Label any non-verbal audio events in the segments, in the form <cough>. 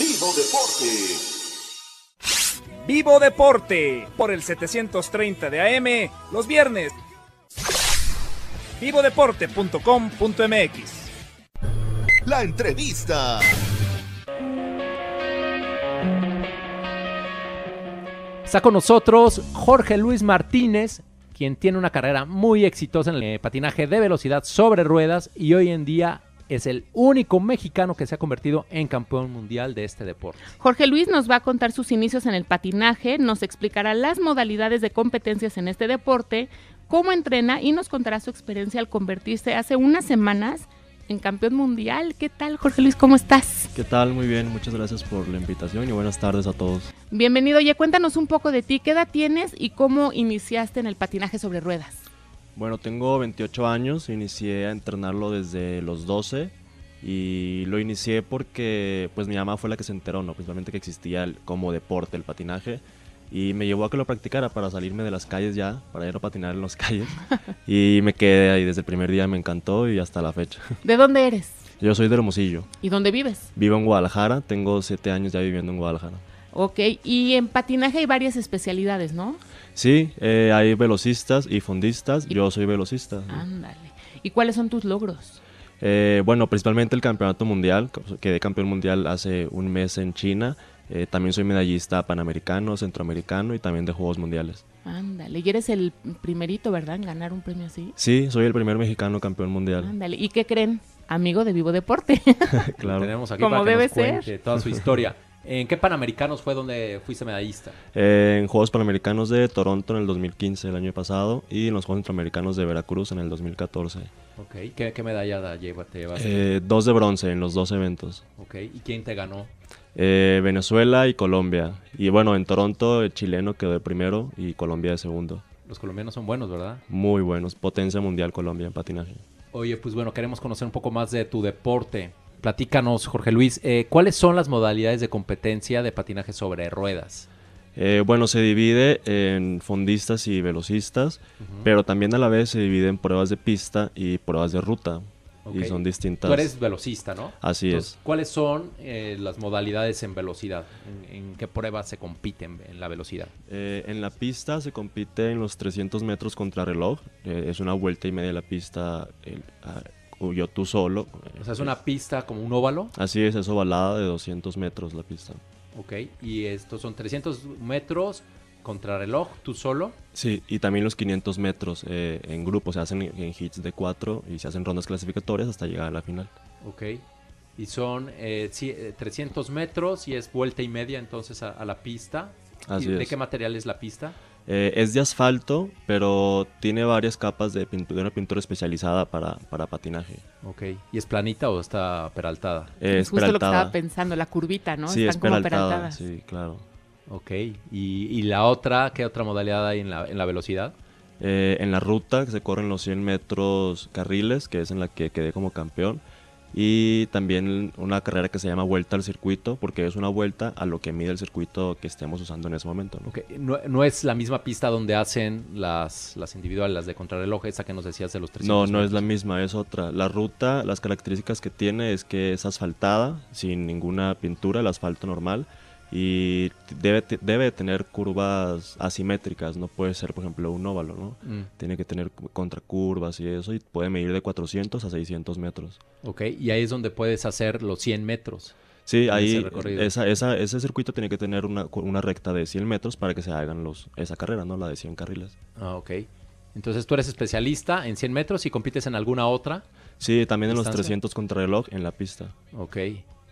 Vivo Deporte. Vivo Deporte por el 730 de AM los viernes. Vivodeporte.com.mx. La entrevista. Está con nosotros Jorge Luis Martínez, quien tiene una carrera muy exitosa en el patinaje de velocidad sobre ruedas y hoy en día es el único mexicano que se ha convertido en campeón mundial de este deporte. Jorge Luis nos va a contar sus inicios en el patinaje, nos explicará las modalidades de competencias en este deporte, cómo entrena y nos contará su experiencia al convertirse hace unas semanas en campeón mundial. ¿Qué tal, Jorge Luis? ¿Cómo estás? ¿Qué tal? Muy bien, muchas gracias por la invitación y buenas tardes a todos. Bienvenido, ya cuéntanos un poco de ti, qué edad tienes y cómo iniciaste en el patinaje sobre ruedas. Bueno, tengo 28 años, inicié a entrenarlo desde los 12 y lo inicié porque pues mi mamá fue la que se enteró, ¿no? principalmente que existía como deporte el patinaje y me llevó a que lo practicara para salirme de las calles ya, para ir a patinar en las <laughs> calles y me quedé ahí desde el primer día, me encantó y hasta la fecha. <laughs> ¿De dónde eres? Yo soy de Hermosillo. ¿Y dónde vives? Vivo en Guadalajara, tengo 7 años ya viviendo en Guadalajara. Ok, y en patinaje hay varias especialidades, ¿no? Sí, eh, hay velocistas y fondistas. Yo soy velocista. Ándale. ¿Y cuáles son tus logros? Eh, bueno, principalmente el campeonato mundial. Quedé campeón mundial hace un mes en China. Eh, también soy medallista panamericano, centroamericano y también de Juegos Mundiales. Ándale, y eres el primerito, ¿verdad?, en ganar un premio así. Sí, soy el primer mexicano campeón mundial. Ándale, ¿y qué creen? Amigo de Vivo Deporte. <laughs> <laughs> claro. Tenemos aquí para que ser. toda su historia. <laughs> ¿En qué Panamericanos fue donde fuiste medallista? en Juegos Panamericanos de Toronto en el 2015, el año pasado, y en los Juegos Centroamericanos de Veracruz en el 2014. Ok, ¿qué, qué medalla llevas? Eh, dos de bronce en los dos eventos. Ok, ¿y quién te ganó? Eh, Venezuela y Colombia. Y bueno, en Toronto el chileno quedó de primero y Colombia de segundo. Los colombianos son buenos, ¿verdad? Muy buenos, potencia mundial Colombia en patinaje. Oye, pues bueno, queremos conocer un poco más de tu deporte. Platícanos, Jorge Luis, eh, ¿cuáles son las modalidades de competencia de patinaje sobre ruedas? Eh, bueno, se divide en fondistas y velocistas, pero también a la vez se divide en pruebas de pista y pruebas de ruta. Y son distintas. Tú eres velocista, ¿no? Así es. ¿Cuáles son eh, las modalidades en velocidad? ¿En, qué pruebas se compiten en la velocidad? en la pista se compite en los 300 metros contra reloj. es una vuelta y media de la pista o yo tú solo. O sea, es una pista como un óvalo. Así es, es ovalada de 200 metros la pista. Ok, y estos son 300 metros reloj, tú solo. Sí, y también los 500 metros eh, en grupo, se hacen en hits de 4 y se hacen rondas clasificatorias hasta llegar a la final. Ok, y son 300 eh, eh, metros y es vuelta y media entonces a, la pista. Así es. ¿De qué material es la pista? Eh, es de asfalto, pero tiene varias capas de, pintura, una pintura especializada para, patinaje. Ok. ¿Y es planita o está peraltada? Eh, es, justo lo que estaba pensando, la curvita, ¿no? Sí, es peraltada, Sí, claro. Ok. ¿Y, la otra, qué otra modalidad hay en la, velocidad? Eh, en la ruta, que se corren los 100 metros carriles, que es en la que quedé como campeón y también una carrera que se llama vuelta al circuito, porque es una vuelta a lo que mide el circuito que estemos usando en ese momento. ¿no? No, es la misma pista donde hacen las, las individuales, las de contrarreloj, esa que nos decías de los 300 No, no es la misma, es otra. La ruta, las características que tiene es que es asfaltada, sin ninguna pintura, el asfalto normal, y debe, debe tener curvas asimétricas, no puede ser, por ejemplo, un óvalo, ¿no? Mm. Tiene que tener contracurvas y eso, y puede medir de 400 a 600 metros. Ok, y ahí es donde puedes hacer los 100 metros. Sí, ahí ese, circuito tiene que tener una, recta de 100 metros para que se hagan los, esa carrera, ¿no? La de 100 carriles. Ah, ok. Entonces tú eres especialista en 100 metros y compites en alguna otra. Sí, también en los 300 contrarreloj en la pista. Ok.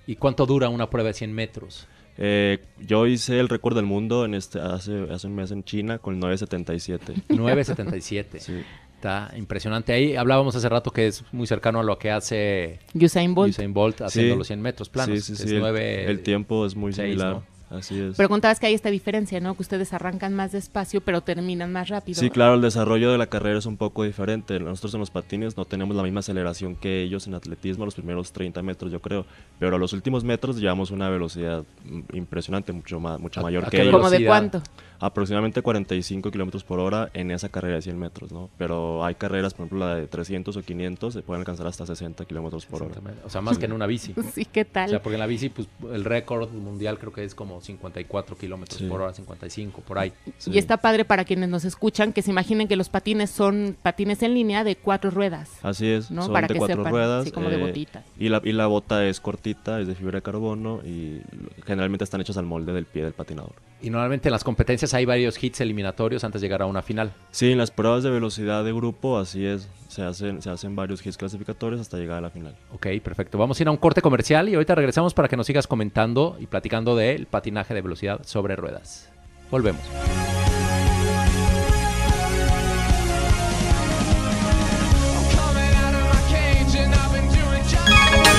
¿Y cuánto dura una prueba de 100 metros? Eh, yo hice el récord del mundo en este, hace, hace un mes en China con el 977. 977. <laughs> sí. Está impresionante. Ahí hablábamos hace rato que es muy cercano a lo que hace Usain Bolt, Usain Bolt haciendo los 100 metros planos. el, tiempo es muy similar. Así es. Pero contabas que hay esta diferencia, ¿no? Que ustedes arrancan más despacio, pero terminan más rápido. Sí, claro, el desarrollo de la carrera es un poco diferente. Nosotros en los patines no tenemos la misma aceleración que ellos en atletismo, los primeros 30 metros, yo creo. Pero a los últimos metros llevamos una velocidad mm, impresionante, mucho más, mucha mayor ¿A que ellos. ¿Cómo de cuánto? aproximadamente 45 kilómetros por hora en esa carrera de 100 metros, ¿no? Pero hay carreras, por ejemplo, la de 300 o 500, se pueden alcanzar hasta 60 kilómetros por hora. O sea, más que en una bici. <laughs> Sí, ¿qué tal? O sea, porque en la bici, pues el récord mundial creo que es como 54 kilómetros por hora, 55, por ahí. Y está padre para quienes nos escuchan que se imaginen que los patines son patines en línea de cuatro ruedas. Así es, son de cuatro ruedas. como de eh, botitas. Y la, y la bota es cortita, es de fibra de carbono y generalmente están hechos al molde del pie del patinador. Y normalmente en las competencias hay varios hits eliminatorios antes de llegar a una final. Sí, en las pruebas de velocidad de grupo así es. Se hacen, se hacen varios hits clasificatorios hasta llegar a la final. Ok, perfecto. Vamos a ir a un corte comercial y ahorita regresamos para que nos sigas comentando y platicando del patinaje de velocidad sobre ruedas. Volvemos.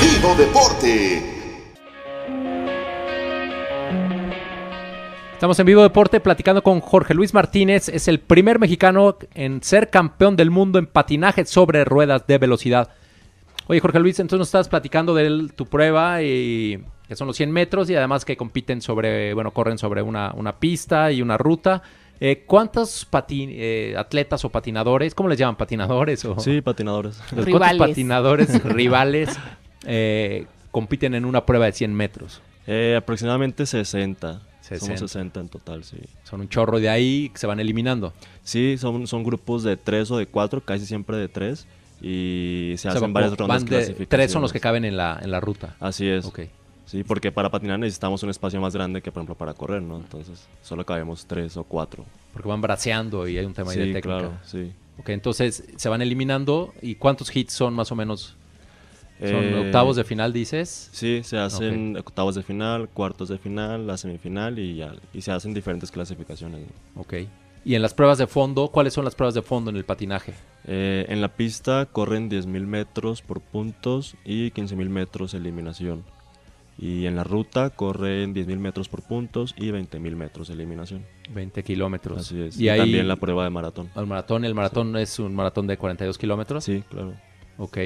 Vivo Deporte Estamos en vivo deporte platicando con Jorge Luis Martínez. Es el primer mexicano en ser campeón del mundo en patinaje sobre ruedas de velocidad. Oye, Jorge Luis, entonces nos estás platicando de tu prueba y que son los 100 metros y además que compiten sobre, bueno, corren sobre una, pista y una ruta. Eh, ¿Cuántos eh, atletas o patinadores, cómo les llaman? ¿Patinadores? O... Sí, patinadores. ¿Cuántos patinadores <laughs> rivales eh, compiten en una prueba de 100 metros? aproximadamente 60. Son 60 en total, sí. Son un chorro de ahí que se van eliminando. Sí, son, son grupos de tres o de cuatro, casi siempre de tres, Y se hacen varias rondas Tres son los que caben en la, en la ruta. Así es. Okay. Sí, porque para patinar necesitamos un espacio más grande que, por ejemplo, para correr, ¿no? Entonces, solo cabemos tres o cuatro. Porque van braceando y hay un tema ahí de técnica. Claro, sí. Ok, entonces se van eliminando. ¿Y cuántos hits son más o menos ¿Son eh, octavos de final, dices? Sí, se hacen octavos de final, cuartos de final, la semifinal y, ya, y se hacen diferentes clasificaciones. Ok. ¿Y en las pruebas de fondo? ¿Cuáles son las pruebas de fondo en el patinaje? Eh, en la pista corren 10.000 metros por puntos y 15.000 metros eliminación. Y en la ruta corren 10.000 metros por puntos y 20.000 metros de eliminación. 20 kilómetros. Así es. Y, también la prueba de maratón. El maratón, el maratón es un maratón de 42 kilómetros. Sí, claro. Ok.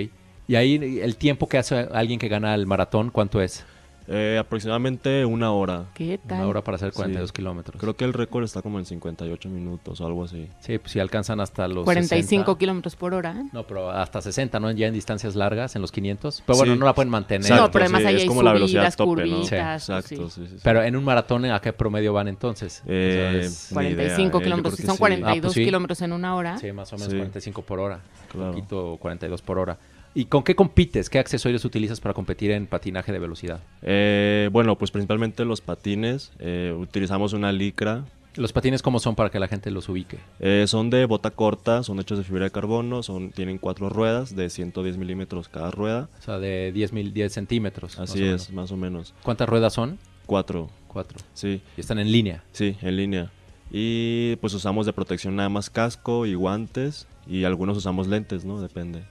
Y ahí el tiempo que hace alguien que gana el maratón, ¿cuánto es? Eh, aproximadamente una hora. ¿Qué tal? Una hora para hacer 42 kilómetros. Creo que el récord está como en 58 minutos o algo así. Sí, pues si alcanzan hasta los. 45 kilómetros por hora. ¿eh? No, pero hasta 60, ¿no? Ya en distancias largas, en los 500. Pero bueno, no la pueden mantener. no, pero además ahí es hay como la velocidad tope, ¿no? sí. Pero en un maratón, ¿a qué promedio van entonces? Eh, 45 eh, kilómetros. Si son 42 ah, pues kilómetros en una hora. Sí, más o menos 45 por hora. Claro. Un poquito 42 por hora. ¿Y con qué compites? ¿Qué accesorios utilizas para competir en patinaje de velocidad? Eh, bueno, pues principalmente los patines. Eh, utilizamos una licra. ¿Los patines cómo son para que la gente los ubique? Eh, son de bota corta, son hechos de fibra de carbono, son, tienen cuatro ruedas de 110 milímetros cada rueda. O sea, de 10, mil, centímetros. Así es, más o menos. ¿Cuántas ruedas son? Cuatro. Cuatro. Sí. ¿Y están en línea? Sí, en línea. Y pues usamos de protección nada más casco y guantes y algunos usamos lentes, ¿no? Depende.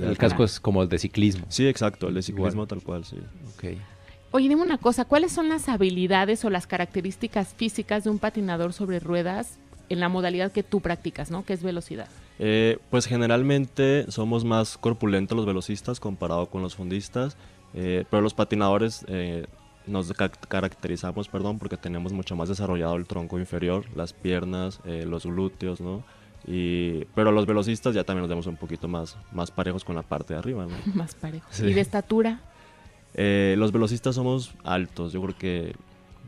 El casco es como el de ciclismo. Sí, exacto, el de ciclismo tal cual, sí. Okay. Oye, dime una cosa, ¿cuáles son las habilidades o las características físicas de un patinador sobre ruedas en la modalidad que tú practicas, ¿no? Que es velocidad. Eh, pues generalmente somos más corpulentos los velocistas comparado con los fundistas, eh, pero los patinadores eh, nos caracterizamos, perdón, porque tenemos mucho más desarrollado el tronco inferior, las piernas, los glúteos, ¿no? Y, pero los velocistas ya también nos vemos un poquito más, más parejos con la parte de arriba. <laughs> Más parejos. ¿Y de estatura? Eh, los velocistas somos altos. Yo creo que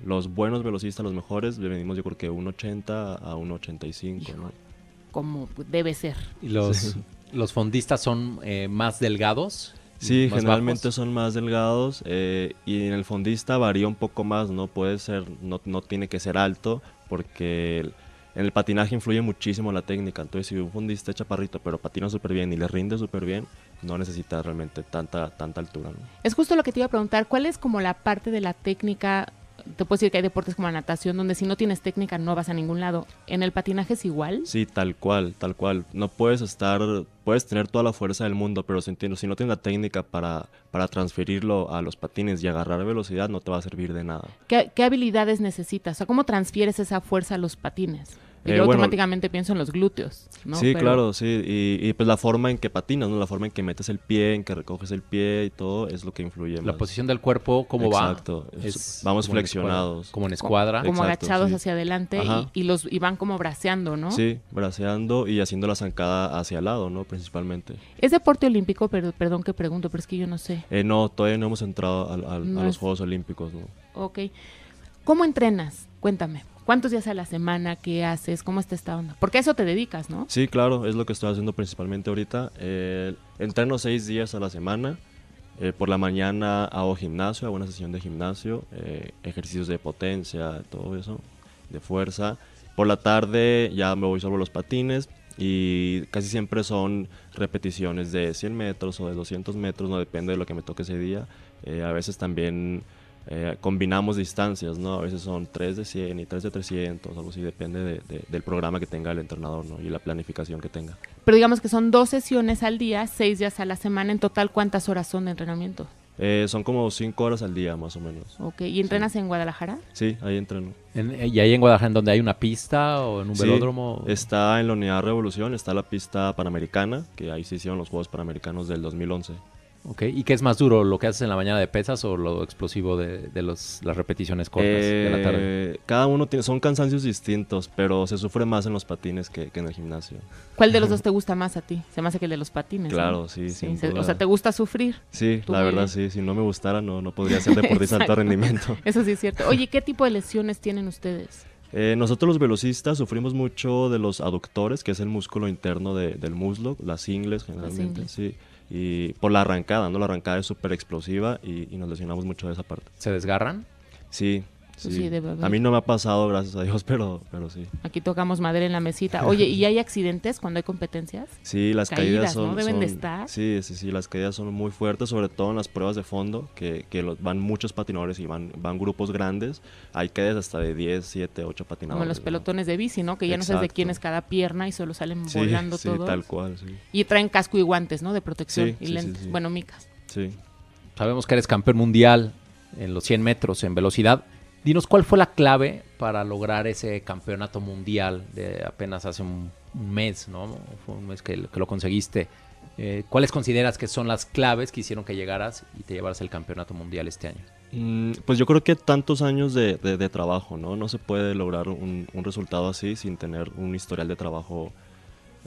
los buenos velocistas, los mejores, venimos yo creo que 1,80 a 1,85. ¿no? Como debe ser. ¿Y los, los fondistas son eh, más delgados? Sí, generalmente son más delgados eh, y en el fondista varía un poco más, ¿no? Puede ser, no, no tiene que ser alto porque en el patinaje influye muchísimo la técnica. Entonces, si un fundista chaparrito, pero patina súper bien y le rinde súper bien, no necesita realmente tanta, tanta altura. ¿no? Es justo lo que te iba a preguntar. ¿Cuál es como la parte de la técnica te puedo decir que hay deportes como la natación donde si no tienes técnica no vas a ningún lado. ¿En el patinaje es igual? Sí, tal cual, tal cual. No puedes estar, puedes tener toda la fuerza del mundo, pero si, si no tienes la técnica para, transferirlo a los patines y agarrar velocidad no te va a servir de nada. ¿Qué, qué habilidades necesitas? O sea, ¿cómo transfieres esa fuerza a los patines? Y yo eh, automáticamente pienso en los glúteos, Sí, claro, sí. Y, pues la forma en que patinas, La forma en que metes el pie, en que recoges el pie y todo es lo que influye La posición del cuerpo, cómo va. Exacto. Vamos flexionados. como en escuadra. Como, agachados hacia adelante y, los, y van como braceando, ¿no? Sí, braceando y haciendo la zancada hacia el lado, ¿no? Principalmente. ¿Es deporte olímpico? Pero, perdón que pregunto, pero es que yo no sé. Eh, no, todavía no hemos entrado a los Juegos Olímpicos, ¿no? Ok. ¿Cómo entrenas? Cuéntame. ¿Cuántos días a la semana? ¿Qué haces? ¿Cómo está esta onda? Porque a eso te dedicas, ¿no? Sí, claro, es lo que estoy haciendo principalmente ahorita. Eh, entreno seis días a la semana. Eh, por la mañana hago gimnasio, hago una sesión de gimnasio, eh, ejercicios de potencia, todo eso, de fuerza. Por la tarde ya me voy sobre los patines y casi siempre son repeticiones de 100 metros o de 200 metros, no depende de lo que me toque ese día. a veces también eh, combinamos distancias, ¿no? A veces son 3 de 100 y 3 de 300, algo así, depende del programa que tenga el entrenador, ¿no? Y la planificación que tenga. Pero digamos que son dos sesiones al día, seis días a la semana, en total, ¿cuántas horas son de entrenamiento? Eh, son como cinco horas al día, más o menos. Ok, ¿y entrenas en Guadalajara? Sí, ahí entreno. Eh, ¿Y ahí en Guadalajara, en donde hay una pista o en un velódromo? Está en la Unidad Revolución, está la pista panamericana, que ahí se hicieron los Juegos Panamericanos del 2011. ¿y qué es más duro, lo que haces en la mañana de pesas o lo explosivo de, las repeticiones cortas de la tarde? Eh, cada uno tiene, son cansancios distintos, pero se sufre más en los patines que, en el gimnasio. ¿Cuál de los <laughs> dos te gusta más a ti? Se me hace que el de los patines. Claro, sí, sí. O sea, ¿te gusta sufrir? Sí, la verdad sí, si no me gustara no, no podría <laughs> ser deportista de alto rendimiento. <laughs> Eso sí es cierto. Oye, ¿qué tipo de lesiones tienen ustedes? Eh, nosotros los velocistas sufrimos mucho de los aductores, que es el músculo interno del muslo, las ingles generalmente, sí y por la arrancada, dando La arrancada es súper explosiva y, y, nos lesionamos mucho de esa parte. ¿Se desgarran? Sí, Sí. A mí no me ha pasado, gracias a Dios, <laughs> pero, pero sí. Aquí tocamos madera en la mesita. Oye, ¿y hay accidentes cuando hay competencias? Sí, las caídas, son... ¿no? Deben de estar. Sí, sí, sí, las caídas son muy fuertes, sobre todo en las pruebas de fondo, que, van muchos patinadores y van, van grupos grandes. Hay caídas hasta de 10, 7, 8 patinadores. Como los pelotones de bici, ¿no? Que ya no sabes de quién es cada pierna y solo salen volando volando sí, tal cual, sí. Y traen casco y guantes, ¿no? De protección y lentes. Bueno, micas. Sí. Sabemos que eres campeón mundial en los 100 metros en velocidad. Dinos cuál fue la clave para lograr ese campeonato mundial de apenas hace un, mes, ¿no? Fue un mes que, lo conseguiste. Eh, ¿Cuáles consideras que son las claves que hicieron que llegaras y te llevaras el campeonato mundial este año? Mm, pues yo creo que tantos años de, trabajo, ¿no? No se puede lograr un, resultado así sin tener un historial de trabajo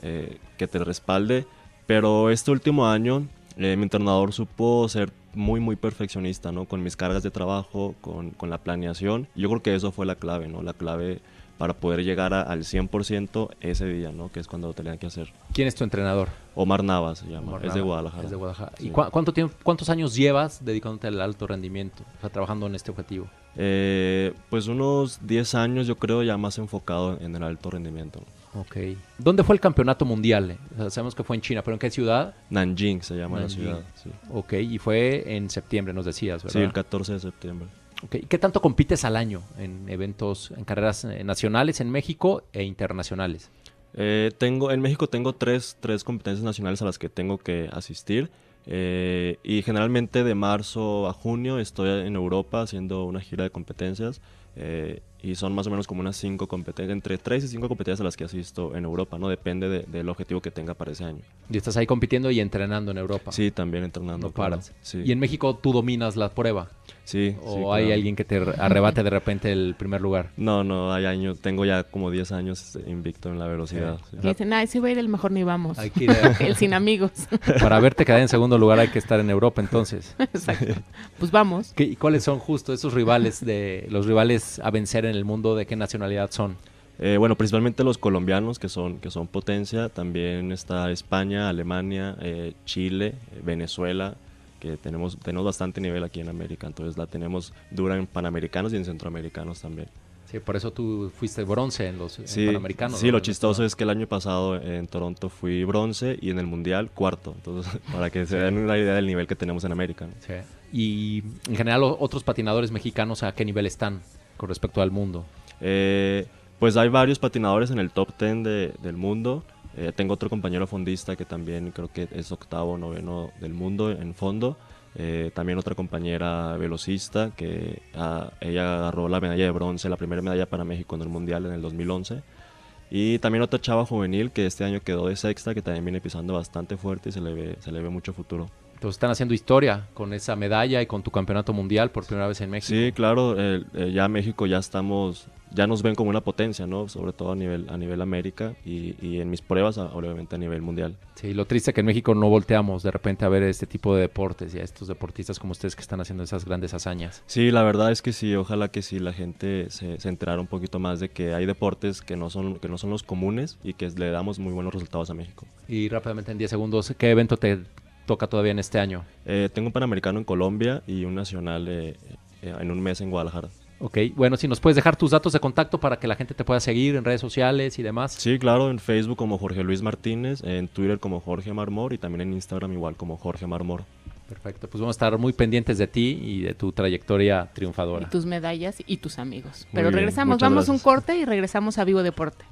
eh, que te respalde. Pero este último año eh, mi entrenador supo ser muy, muy perfeccionista, ¿no? Con mis cargas de trabajo, con, la planeación. Yo creo que eso fue la clave, ¿no? La clave para poder llegar al 100% ese día, ¿no? Que es cuando tenían que hacer. ¿Quién es tu entrenador? Omar Navas se llama, es de Guadalajara. Es de Guadalajara. ¿Y cuánto tiempo, cuántos años llevas dedicándote al alto rendimiento, o sea, trabajando en este objetivo? Eh, pues unos 10 años yo creo ya más enfocado en el alto rendimiento. Ok. ¿Dónde fue el campeonato mundial? Eh, sabemos que fue en China, pero ¿en qué ciudad? Nanjing se llama la ciudad. Sí. Ok, y fue en septiembre, nos decías, ¿verdad? Sí, el 14 de septiembre. Okay. ¿Qué tanto compites al año en eventos, en carreras eh, nacionales en México e internacionales? Eh, tengo, en México tengo tres, tres, competencias nacionales a las que tengo que asistir. y generalmente de marzo a junio estoy en Europa haciendo una gira de competencias. Eh, y son más o menos como unas cinco competencias, entre tres y cinco competencias a las que asisto en Europa, ¿no? Depende del objetivo que tenga para ese año. Y estás ahí compitiendo y entrenando en Europa. Sí, también entrenando. No ¿Y en México tú dominas la prueba? Sí. ¿O hay alguien que te arrebate de repente el primer lugar? No, no, hay años, tengo ya como 10 años invicto en la velocidad. Y dicen, si va a ir el mejor ni vamos. Hay que ir <laughs> el sin amigos. <laughs> para verte quedar en segundo lugar hay que estar en Europa entonces. <laughs> Exacto. Pues vamos. ¿Y cuáles son justo esos rivales de los rivales a vencer en el mundo de qué nacionalidad son? Eh, bueno, principalmente los colombianos, que son, que son potencia. También está España, Alemania, eh, Chile, eh, Venezuela, que tenemos, tenemos bastante nivel aquí en América. Entonces la tenemos dura en panamericanos y en centroamericanos también. Sí, por eso tú fuiste bronce en los en panamericanos. Sí, lo chistoso es que el año pasado en Toronto fui bronce y en el mundial cuarto. Entonces, <laughs> para que se den una idea del nivel que tenemos en América. Sí. Y en general, otros patinadores mexicanos, ¿a qué nivel están? con respecto al mundo? Eh, pues hay varios patinadores en el top 10 del mundo. Eh, tengo otro compañero fondista que también creo que es octavo, noveno del mundo en fondo. Eh, también otra compañera velocista que ah, ella agarró la medalla de bronce, la primera medalla para México en el Mundial en el 2011. Y también otra chava juvenil que este año quedó de sexta, que también viene pisando bastante fuerte y se le se le ve mucho futuro están haciendo historia con esa medalla y con tu campeonato mundial por primera vez en México. Sí, claro, eh, ya México ya estamos, ya nos ven como una potencia, ¿no? Sobre todo a nivel, a nivel América y, en mis pruebas, obviamente a nivel mundial. Sí, lo triste es que en México no volteamos de repente a ver este tipo de deportes y a estos deportistas como ustedes que están haciendo esas grandes hazañas. Sí, la verdad es que sí, ojalá que sí la gente se, se un poquito más de que hay deportes que no, son, que no son los comunes y que le damos muy buenos resultados a México. Y rápidamente en 10 segundos, ¿qué evento te toca todavía en este año? Eh, tengo un Panamericano en Colombia y un Nacional eh, eh, en un mes en Guadalajara. Ok, bueno, si nos puedes dejar tus datos de contacto para que la gente te pueda seguir en redes sociales y demás. Sí, claro, en Facebook como Jorge Luis Martínez, en Twitter como Jorge Marmor y también en Instagram igual como Jorge Marmor. Perfecto, pues vamos a estar muy pendientes de ti y de tu trayectoria triunfadora. Y tus medallas y tus amigos. Pero regresamos, vamos un corte y regresamos a Vivo Deporte.